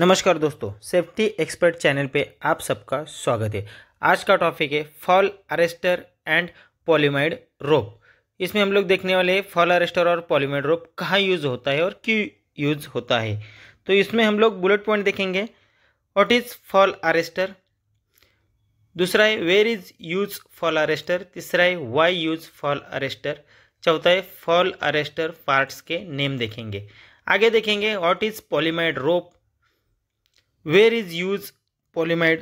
नमस्कार दोस्तों safety expert channel पे आप सबका स्वागत है आज का टॉपिक है fall arrester and polyamide rope इसमें हम लोग देखने वाले हैं फॉल अरेस्टर और पॉलीमाइड रोप कहाँ यूज़ होता है और क्यों यूज़ होता है तो इसमें हम लोग बुलेट पॉइंट देखेंगे वॉट इज़ फॉल अरेस्टर दूसरा है where is use fall arrester तीसरा है वाई यूज़ फॉल अरेस्टर चौथा है फॉल अरेस्टर पार्ट्स के नेम देखेंगे आगे देखेंगे what is polyamide rope where is used polyamide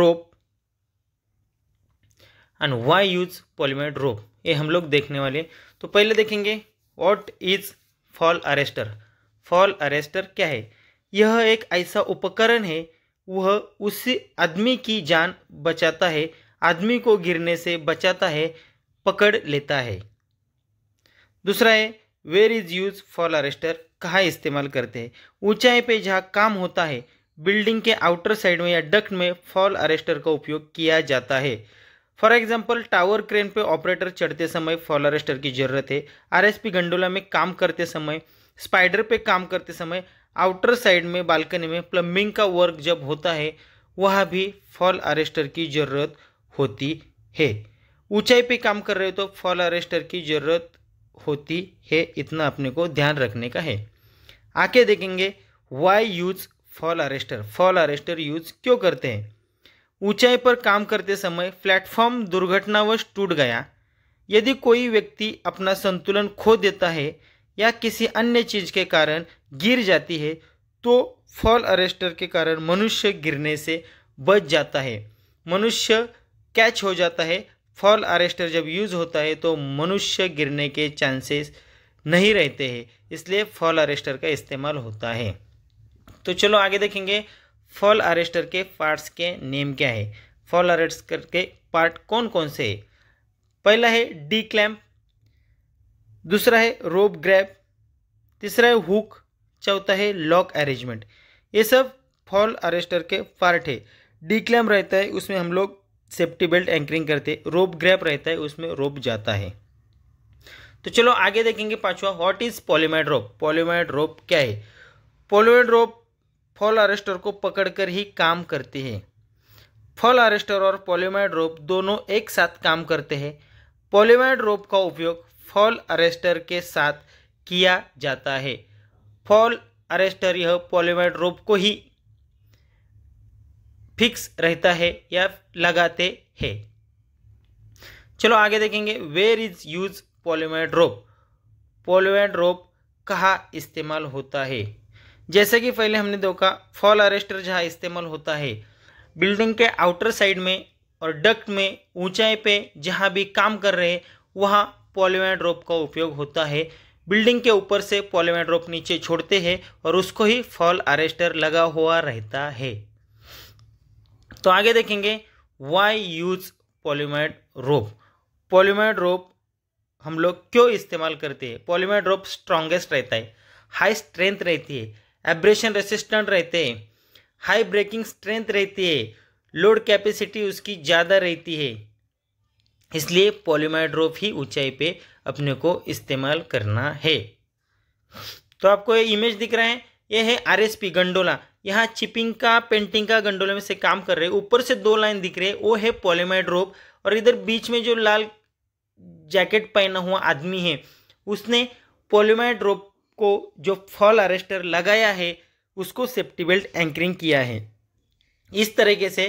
rope and why use polyamide rope ये हम लोग देखने वाले तो पहले देखेंगे what is fall arrester fall arrester क्या है यह एक ऐसा उपकरण है वह उस आदमी की जान बचाता है आदमी को गिरने से बचाता है पकड़ लेता है दूसरा है where is use fall arrester कहाँ इस्तेमाल करते हैं ऊंचाई पे जहाँ काम होता है बिल्डिंग के आउटर साइड में या डक्ट में फॉल अरेस्टर का उपयोग किया जाता है फॉर एग्जाम्पल टावर क्रेन पे ऑपरेटर चढ़ते समय फॉल अरेस्टर की जरूरत है आरएसपी गंडोला में काम करते समय स्पाइडर पे काम करते समय आउटर साइड में बालकनी में प्लम्बिंग का वर्क जब होता है वह भी फॉल अरेस्टर की ज़रूरत होती है ऊंचाई पे काम कर रहे हो तो फॉल अरेस्टर की ज़रूरत होती है इतना अपने को ध्यान रखने का है आके देखेंगे why use fall arrester fall arrester use क्यों करते हैं ऊंचाई पर काम करते समय प्लेटफॉर्म दुर्घटनावश टूट गया यदि कोई व्यक्ति अपना संतुलन खो देता है या किसी अन्य चीज के कारण गिर जाती है तो फॉल अरेस्टर के कारण मनुष्य गिरने से बच जाता है मनुष्य कैच हो जाता है फॉल अरेस्टर जब यूज़ होता है तो मनुष्य गिरने के चांसेस नहीं रहते हैं इसलिए फॉल अरेस्टर का इस्तेमाल होता है तो चलो आगे देखेंगे फॉल अरेस्टर के पार्ट्स के नेम क्या है फॉल अरेस्टर के पार्ट कौन कौन से है पहला है डी क्लैम्प दूसरा है रोप ग्रैप तीसरा है हुक चौथा है लॉक अरेंजमेंट ये सब फॉल अरेस्टर के पार्ट है डी क्लैम्प रहता है उसमें हम लोग सेफ्टी बेल्ट एंकरिंग करते रोप ग्रैप रहता है उसमें रोप जाता है तो चलो आगे देखेंगे पांचवा what is polyamide rope polyamide rope क्या है पॉलीमाइड रोप फॉल अरेस्टर को पकड़कर ही काम करते हैं फॉल अरेस्टर और पॉलीमाइड रोप दोनों एक साथ काम करते हैं पॉलीमाइड रोप का उपयोग फॉल अरेस्टर के साथ किया जाता है फॉल अरेस्टर यह पॉलीमाइड रोप को ही फिक्स रहता है या लगाते हैं चलो आगे देखेंगे where is use polyamide rope polyamide rope कहाँ इस्तेमाल होता है जैसे कि पहले हमने देखा फॉल अरेस्टर जहाँ इस्तेमाल होता है बिल्डिंग के आउटर साइड में और डक्ट में ऊंचाई पे जहाँ भी काम कर रहे हैं वहाँ पोलिमेड रोप का उपयोग होता है बिल्डिंग के ऊपर से पोलिमेड रोप नीचे छोड़ते हैं और उसको ही फॉल अरेस्टर लगा हुआ रहता है तो आगे देखेंगे why use polyamide rope polyamide rope हम लोग क्यों इस्तेमाल करते हैं पॉलीमाइड रोप स्ट्रांगेस्ट रहता है हाई स्ट्रेंथ रहती है एब्रेशन रेसिस्टेंट रहते हैं हाई ब्रेकिंग स्ट्रेंथ रहती है लोड कैपेसिटी उसकी ज़्यादा रहती है इसलिए पॉलीमाइड रोप ही ऊंचाई पे अपने को इस्तेमाल करना है तो आपको ये इमेज दिख रहा है ये है आरएसपी गंडोला यहाँ चिपिंग का पेंटिंग का गंडोले में से काम कर रहे हैं ऊपर से दो लाइन दिख रहे वो है पॉलीमाइड रोप और इधर बीच में जो लाल जैकेट पहना हुआ आदमी है उसने पॉलीमाइड रोप को जो फॉल अरेस्टर लगाया है उसको सेफ्टी बेल्ट एंकरिंग किया है इस तरीके से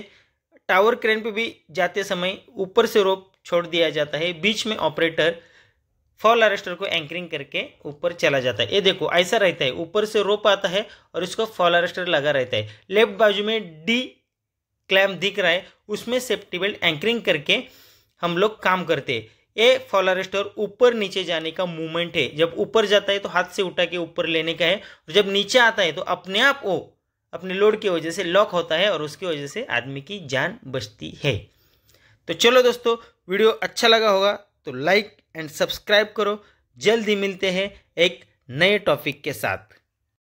टावर क्रेन पे भी जाते समय ऊपर से रोप छोड़ दिया जाता है बीच में ऑपरेटर फॉल अरेस्टर को एंकरिंग करके ऊपर चला जाता है ये देखो ऐसा रहता है ऊपर से रोप आता है और इसको फॉल अरेस्टर लगा रहता है लेफ्ट बाजू में डी क्लैम दिख रहा है उसमें सेफ्टी बेल्ट एंकरिंग करके हम लोग काम करते हैं ये फॉल अरेस्टर ऊपर नीचे जाने का मूवमेंट है जब ऊपर जाता है तो हाथ से उठा के ऊपर लेने का है और जब नीचे आता है तो अपने आप वो अपने लोड की वजह से लॉक होता है और उसकी वजह से आदमी की जान बचती है तो चलो दोस्तों वीडियो अच्छा लगा होगा तो लाइक एंड सब्सक्राइब करो जल्दी मिलते हैं एक नए टॉपिक के साथ